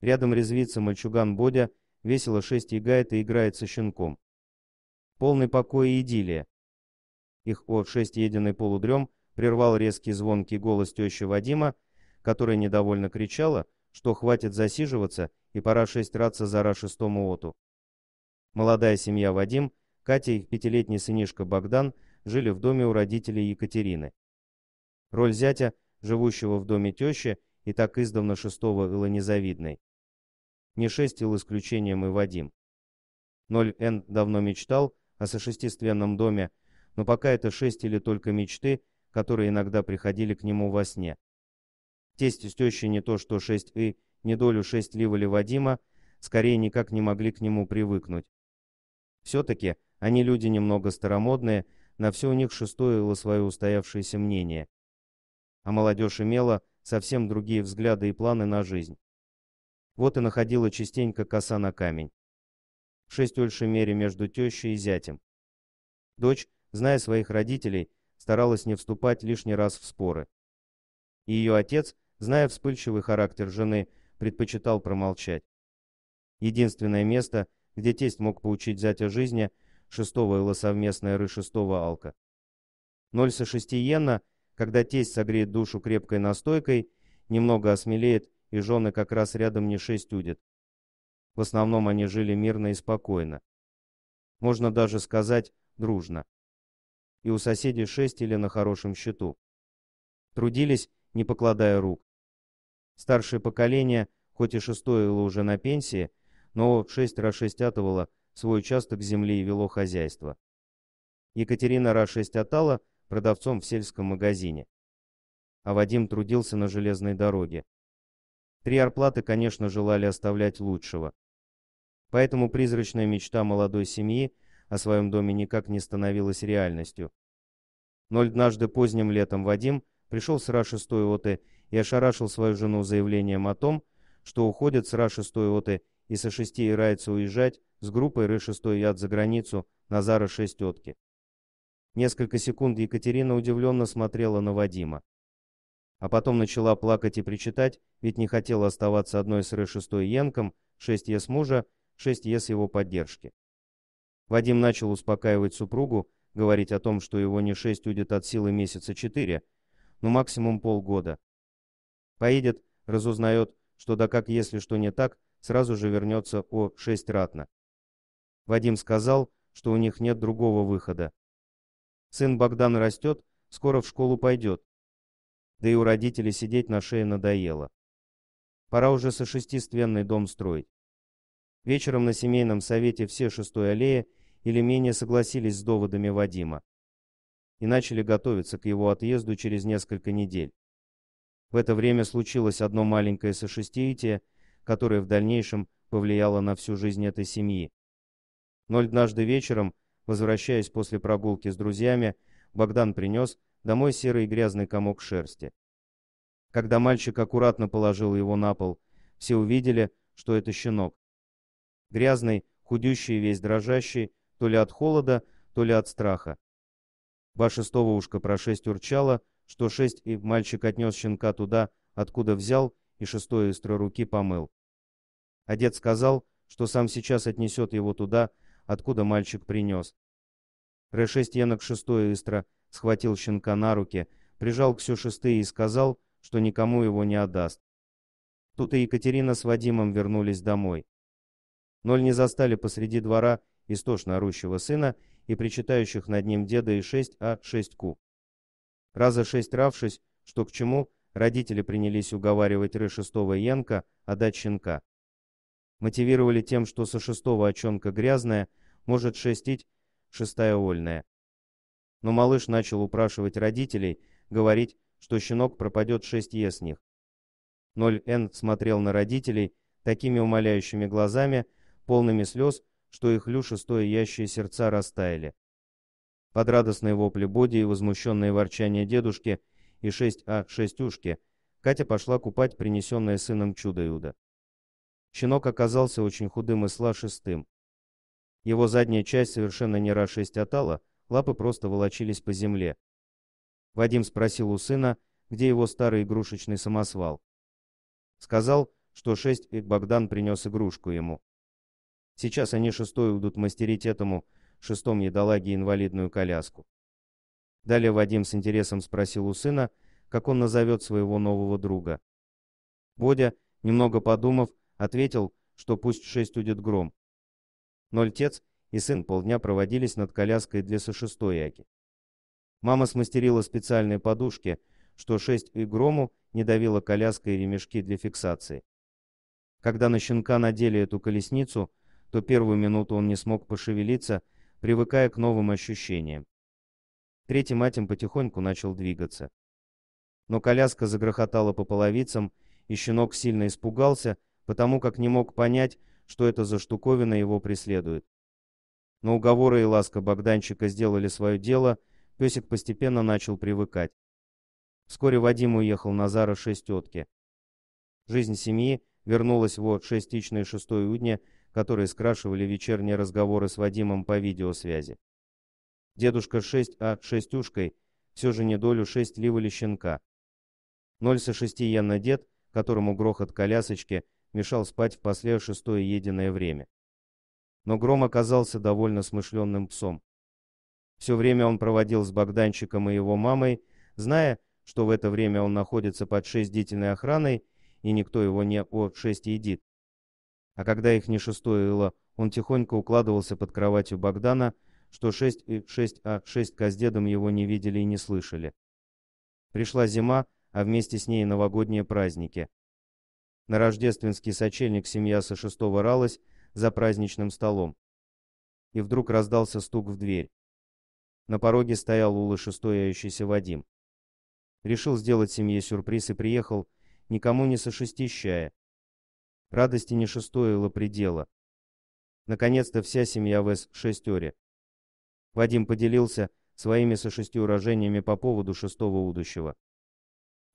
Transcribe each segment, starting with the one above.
Рядом резвится мальчуган Бодя, весело шесть игает и играет со щенком. Полный покой и идиллия. Их от 6 единый полудрем прервал резкий звонкий голос тещи Вадима, которая недовольно кричала, что хватит засиживаться и пора шесть раться за шестому оту. Молодая семья Вадим, Катя и их пятилетний сынишка Богдан жили в доме у родителей Екатерины. Роль зятя, живущего в доме тещи, и так издавна шестого было незавидной не шестил исключением и Вадим. 0Н давно мечтал о сошестиственном доме, но пока это шестили только мечты, которые иногда приходили к нему во сне. Тесть с тещей не то что шесть и не долю 6 ливали Вадима, скорее никак не могли к нему привыкнуть. Все-таки они люди немного старомодные, на все у них шестоило свое устоявшееся мнение. А молодежь имела совсем другие взгляды и планы на жизнь. Вот и находила частенько коса на камень. В шесть большей мере между тещей и зятем. Дочь, зная своих родителей, старалась не вступать лишний раз в споры. И ее отец, зная вспыльчивый характер жены, предпочитал промолчать. Единственное место, где тесть мог поучить зятя жизни, шестого ила совместная ры шестого алка. Ноль со шести йена, когда тесть согреет душу крепкой настойкой, немного осмелеет и жены как раз рядом не шесть удит. В основном они жили мирно и спокойно. Можно даже сказать, дружно. И у соседей шесть или на хорошем счету. Трудились, не покладая рук. Старшее поколение, хоть и шестоило уже на пенсии, но шесть расшестятывало свой участок земли и вело хозяйство. Екатерина расшестятала продавцом в сельском магазине. А Вадим трудился на железной дороге. Три арплаты, конечно, желали оставлять лучшего. Поэтому призрачная мечта молодой семьи о своем доме никак не становилась реальностью. Но однажды поздним летом Вадим пришел с Ра-6 и ошарашил свою жену заявлением о том, что уходит с Ра-6 и со шести ирайца уезжать с группой ры яд за границу на Зара-6 Несколько секунд Екатерина удивленно смотрела на Вадима а потом начала плакать и причитать, ведь не хотела оставаться одной с Р-6 Янком, 6 Е с мужа, 6 Е с его поддержки. Вадим начал успокаивать супругу, говорить о том, что его не 6 уйдет от силы месяца 4, но ну, максимум полгода. Поедет, разузнает, что да как если что не так, сразу же вернется о 6 ратно. Вадим сказал, что у них нет другого выхода. Сын Богдан растет, скоро в школу пойдет, да и у родителей сидеть на шее надоело. Пора уже со шестиственный дом строить. Вечером на семейном совете все шестой аллеи или менее согласились с доводами Вадима и начали готовиться к его отъезду через несколько недель. В это время случилось одно маленькое сошестиитие, которое в дальнейшем повлияло на всю жизнь этой семьи. Но однажды вечером, возвращаясь после прогулки с друзьями, Богдан принес домой серый грязный комок шерсти. Когда мальчик аккуратно положил его на пол, все увидели, что это щенок. Грязный, худющий, весь дрожащий, то ли от холода, то ли от страха. Ба-шестого ушка про шесть урчала, что шесть и мальчик отнес щенка туда, откуда взял, и шестое из руки помыл. А дед сказал, что сам сейчас отнесет его туда, откуда мальчик принес. Р-6 Янок шестое истра схватил щенка на руки, прижал к шестые и сказал, что никому его не отдаст. Тут и Екатерина с Вадимом вернулись домой. Ноль не застали посреди двора истошно орущего сына и причитающих над ним деда и шесть а шесть ку. Раза шесть равшись, что к чему, родители принялись уговаривать Ры шестого Янка отдать щенка. Мотивировали тем, что со шестого очонка грязная может шестить шестая ольная. Но малыш начал упрашивать родителей, говорить, что щенок пропадет 6 Е с них. 0Н смотрел на родителей такими умоляющими глазами, полными слез, что их люши стоящие сердца растаяли. Под радостные вопли Боди и возмущенное ворчания дедушки и 6А шестюшки Катя пошла купать принесенное сыном чудо-юдо. Щенок оказался очень худым и сла шестым. Его задняя часть совершенно не расшестятала, лапы просто волочились по земле. Вадим спросил у сына, где его старый игрушечный самосвал. Сказал, что шесть и Богдан принес игрушку ему. Сейчас они шестой будут мастерить этому шестом едолаге инвалидную коляску. Далее Вадим с интересом спросил у сына, как он назовет своего нового друга. Бодя, немного подумав, ответил, что пусть шесть уйдет гром. Ноль тец? и сын полдня проводились над коляской для сошестояки. Мама смастерила специальные подушки, что шесть и грому не давила коляска и ремешки для фиксации. Когда на щенка надели эту колесницу, то первую минуту он не смог пошевелиться, привыкая к новым ощущениям. Третий матем потихоньку начал двигаться. Но коляска загрохотала по половицам, и щенок сильно испугался, потому как не мог понять, что это за штуковина его преследует. Но уговоры и ласка Богданчика сделали свое дело, песик постепенно начал привыкать. Вскоре Вадим уехал на Зара шесть Жизнь семьи вернулась вот шестичные шестое удня, которые скрашивали вечерние разговоры с Вадимом по видеосвязи. Дедушка шесть а шестюшкой все же не долю шесть ливали щенка. Ноль со шести ян на дед, которому грохот колясочки мешал спать в после шестое единое время но Гром оказался довольно смышленным псом. Все время он проводил с Богданчиком и его мамой, зная, что в это время он находится под шестдительной охраной, и никто его не о шесть едит. А когда их не шестоило, он тихонько укладывался под кроватью Богдана, что шесть и э, 6 а шесть каздедом его не видели и не слышали. Пришла зима, а вместе с ней новогодние праздники. На рождественский сочельник семья со шестого ралась, за праздничным столом. И вдруг раздался стук в дверь. На пороге стоял улышестоящийся а Вадим. Решил сделать семье сюрприз и приехал, никому не сошестищая. Радости не шестоило предела. Наконец-то вся семья в С-шестере. Вадим поделился своими сошестюрожениями по поводу шестого удущего.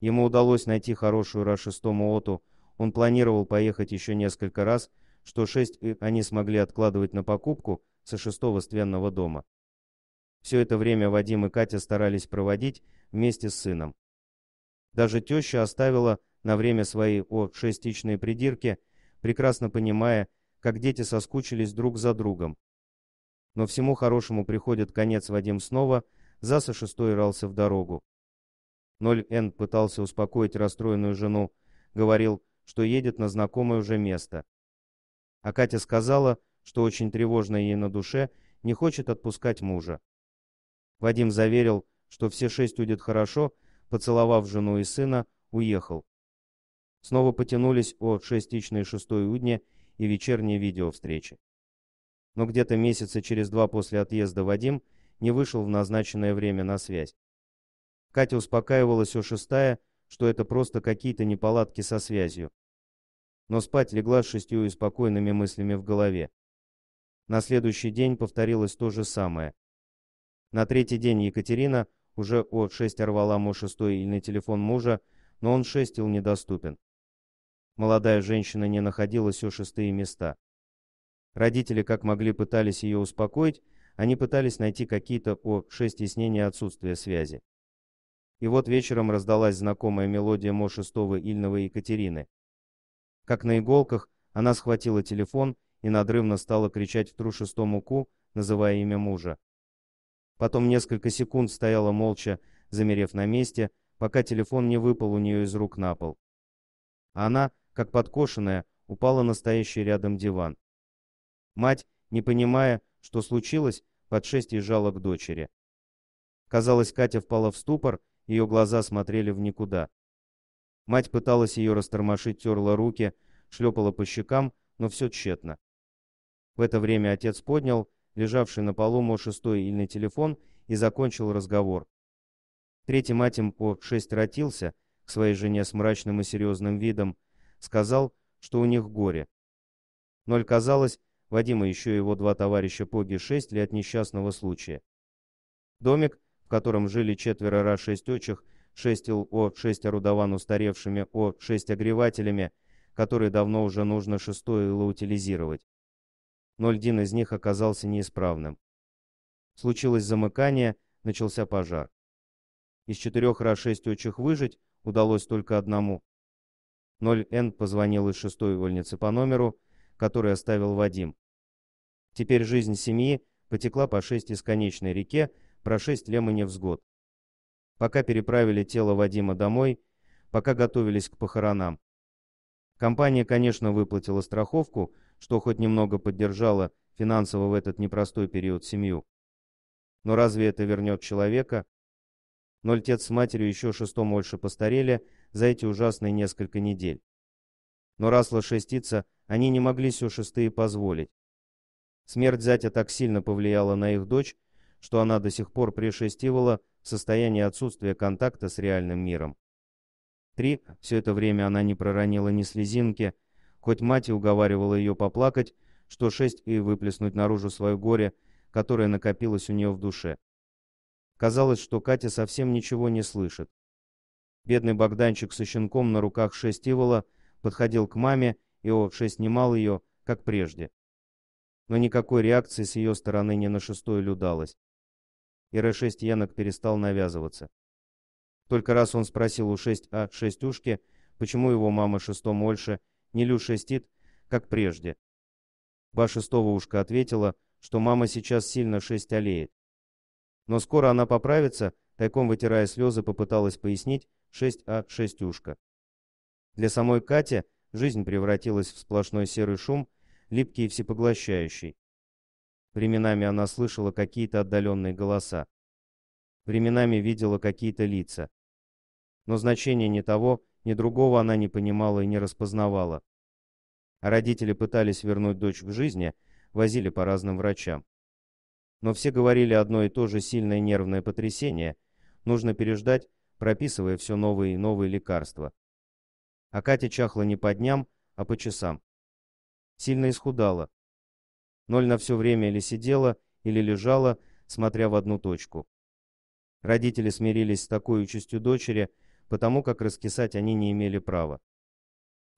Ему удалось найти хорошую ра шестому оту, он планировал поехать еще несколько раз, что 6 э, они смогли откладывать на покупку со шестого стенного дома. Все это время Вадим и Катя старались проводить вместе с сыном. Даже теща оставила на время свои о шестичные придирки, прекрасно понимая, как дети соскучились друг за другом. Но всему хорошему приходит конец Вадим снова, Заса шестой рался в дорогу. Ноль н пытался успокоить расстроенную жену, говорил, что едет на знакомое уже место. А Катя сказала, что очень тревожно ей на душе, не хочет отпускать мужа. Вадим заверил, что все шесть уйдет хорошо, поцеловав жену и сына, уехал. Снова потянулись о шестичной шестой удне и вечерние видеовстречи. Но где-то месяца через два после отъезда Вадим не вышел в назначенное время на связь. Катя успокаивалась о шестая, что это просто какие-то неполадки со связью но спать легла с шестью и спокойными мыслями в голове. На следующий день повторилось то же самое. На третий день Екатерина уже от шесть рвала мой шестой или на телефон мужа, но он шестил недоступен. Молодая женщина не находилась все шестые места. Родители как могли пытались ее успокоить, они пытались найти какие-то о шесть яснения отсутствия связи. И вот вечером раздалась знакомая мелодия Мо шестого Ильного Екатерины. Как на иголках, она схватила телефон и надрывно стала кричать в тру шестому ку, называя имя мужа. Потом несколько секунд стояла молча, замерев на месте, пока телефон не выпал у нее из рук на пол. Она, как подкошенная, упала на стоящий рядом диван. Мать, не понимая, что случилось, под шесть езжала к дочери. Казалось, Катя впала в ступор, ее глаза смотрели в никуда. Мать пыталась ее растормошить, терла руки, шлепала по щекам, но все тщетно. В это время отец поднял лежавший на полу мой шестой ильный телефон и закончил разговор. Третий мать им по шесть ротился к своей жене с мрачным и серьезным видом, сказал, что у них горе. Ноль казалось, Вадима еще его два товарища поги шесть лет несчастного случая. Домик, в котором жили четверо раз шесть очих, 6 о шесть орудован устаревшими О, шесть огревателями, которые давно уже нужно 6 ЛО утилизировать. Но один из них оказался неисправным. Случилось замыкание, начался пожар. Из четырех расшествующих выжить удалось только одному. 0Н позвонил из шестой вольницы по номеру, который оставил Вадим. Теперь жизнь семьи потекла по шесть исконечной реке, про шесть лемонев в год пока переправили тело Вадима домой, пока готовились к похоронам. Компания, конечно, выплатила страховку, что хоть немного поддержало финансово в этот непростой период семью. Но разве это вернет человека? Ноль отец с матерью еще шестом больше постарели за эти ужасные несколько недель. Но раз лошестица, они не могли все шестые позволить. Смерть зятя так сильно повлияла на их дочь, что она до сих пор пришестивала состояние отсутствия контакта с реальным миром. Три, все это время она не проронила ни слезинки, хоть мать и уговаривала ее поплакать, что шесть и выплеснуть наружу свое горе, которое накопилось у нее в душе. Казалось, что Катя совсем ничего не слышит. Бедный Богданчик со щенком на руках шесть Ивола подходил к маме и о шесть снимал ее, как прежде. Но никакой реакции с ее стороны не на шестой людалось и Р6 Янок перестал навязываться. Только раз он спросил у 6А шестюшки, почему его мама шестом Ольше не лю шестит, как прежде. Ба шестого ушка ответила, что мама сейчас сильно шесть олеет. Но скоро она поправится, тайком вытирая слезы, попыталась пояснить 6А шестюшка. Для самой Кати жизнь превратилась в сплошной серый шум, липкий и всепоглощающий. Временами она слышала какие-то отдаленные голоса. Временами видела какие-то лица. Но значения ни того, ни другого она не понимала и не распознавала. родители пытались вернуть дочь к жизни, возили по разным врачам. Но все говорили одно и то же сильное нервное потрясение. Нужно переждать, прописывая все новые и новые лекарства. А Катя чахла не по дням, а по часам. Сильно исхудала, Ноль на все время или сидела, или лежала, смотря в одну точку. Родители смирились с такой участью дочери, потому как раскисать они не имели права.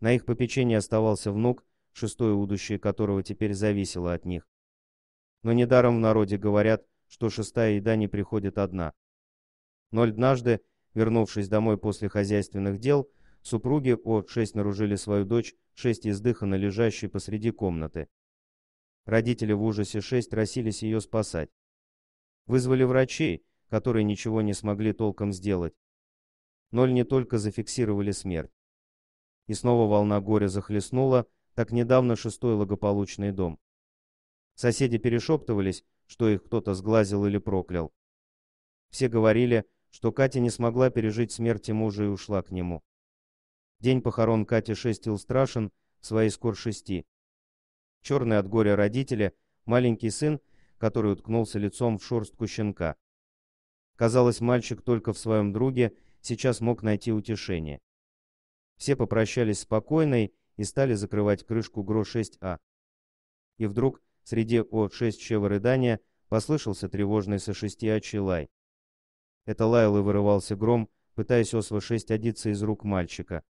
На их попечении оставался внук, шестое удущее которого теперь зависело от них. Но недаром в народе говорят, что шестая еда не приходит одна. Ноль однажды, вернувшись домой после хозяйственных дел, супруги О6 наружили свою дочь, шесть издыханно лежащей посреди комнаты. Родители в ужасе шесть росились ее спасать. Вызвали врачей, которые ничего не смогли толком сделать. Ноль не только зафиксировали смерть. И снова волна горя захлестнула, так недавно шестой благополучный дом. Соседи перешептывались, что их кто-то сглазил или проклял. Все говорили, что Катя не смогла пережить смерти мужа и ушла к нему. День похорон Кати шестил страшен своей скор шести черные от горя родители, маленький сын, который уткнулся лицом в шорстку щенка. Казалось, мальчик только в своем друге сейчас мог найти утешение. Все попрощались спокойно и стали закрывать крышку ГРО-6А. И вдруг среди О-6 рыдания послышался тревожный со 6А лай. Это лаяло и вырывался гром, пытаясь ОСВ-6 одиться из рук мальчика.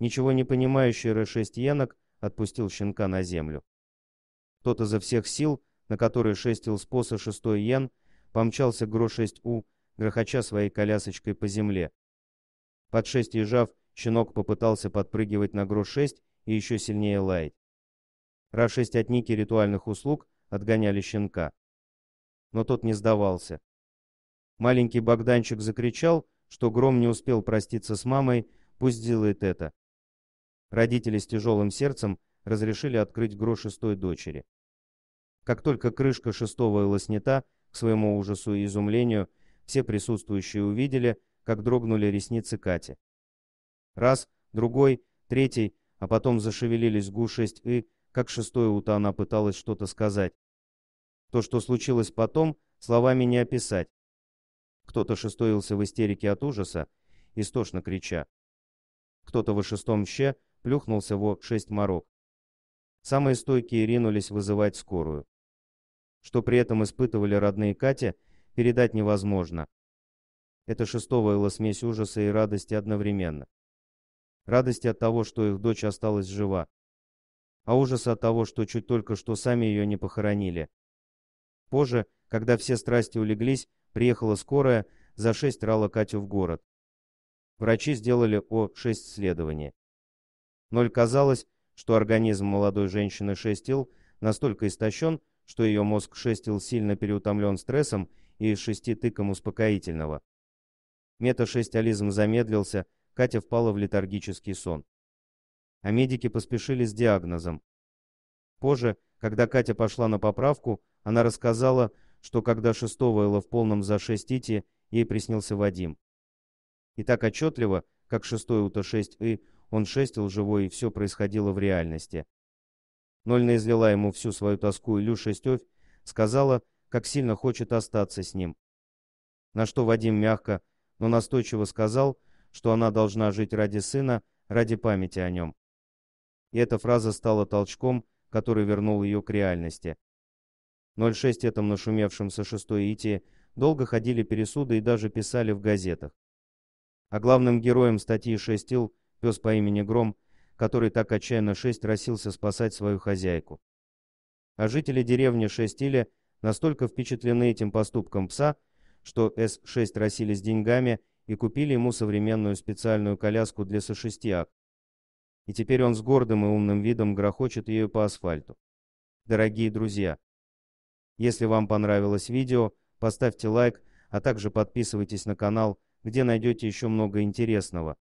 Ничего не понимающий Р-6 Янок отпустил щенка на землю. Тот изо всех сил, на которые шестил споса шестой йен, помчался Гро-6У, грохоча своей колясочкой по земле. Под шесть ежав, щенок попытался подпрыгивать на Гро-6 и еще сильнее лаять. Ра-6 отники ритуальных услуг отгоняли щенка. Но тот не сдавался. Маленький Богданчик закричал, что Гром не успел проститься с мамой, пусть делает это. Родители с тяжелым сердцем разрешили открыть гро шестой дочери. Как только крышка шестого была снята, к своему ужасу и изумлению, все присутствующие увидели, как дрогнули ресницы Кати. Раз, другой, третий, а потом зашевелились гу-6 и, как шестое уто она пыталась что-то сказать. То, что случилось потом, словами не описать. Кто-то шестоился в истерике от ужаса, истошно крича. Кто-то во шестом ще плюхнулся во шесть морок. Самые стойкие ринулись вызывать скорую. Что при этом испытывали родные Катя, передать невозможно. Это шестовая смесь ужаса и радости одновременно. Радости от того, что их дочь осталась жива. А ужаса от того, что чуть только что сами ее не похоронили. Позже, когда все страсти улеглись, приехала скорая, за шесть рала Катю в город. Врачи сделали О6 следование. Ноль казалось, что организм молодой женщины Шестил настолько истощен, что ее мозг Шестил сильно переутомлен стрессом и шести тыком успокоительного. шестиализм замедлился, Катя впала в летаргический сон. А медики поспешили с диагнозом. Позже, когда Катя пошла на поправку, она рассказала, что когда шестого Элла в полном зашестите, ей приснился Вадим. И так отчетливо, как шестой УТ-6И он шестил живой, и все происходило в реальности. Нольна излила ему всю свою тоску, и Лю Шестевь сказала, как сильно хочет остаться с ним. На что Вадим мягко, но настойчиво сказал, что она должна жить ради сына, ради памяти о нем. И эта фраза стала толчком, который вернул ее к реальности. 06 этом нашумевшем со шестой ити долго ходили пересуды и даже писали в газетах. А главным героем статьи «Шестил» пес по имени Гром, который так отчаянно шесть росился спасать свою хозяйку. А жители деревни Шестиля настолько впечатлены этим поступком пса, что С-6 росили с деньгами и купили ему современную специальную коляску для сошестиак. И теперь он с гордым и умным видом грохочет ее по асфальту. Дорогие друзья, если вам понравилось видео, поставьте лайк, а также подписывайтесь на канал, где найдете еще много интересного.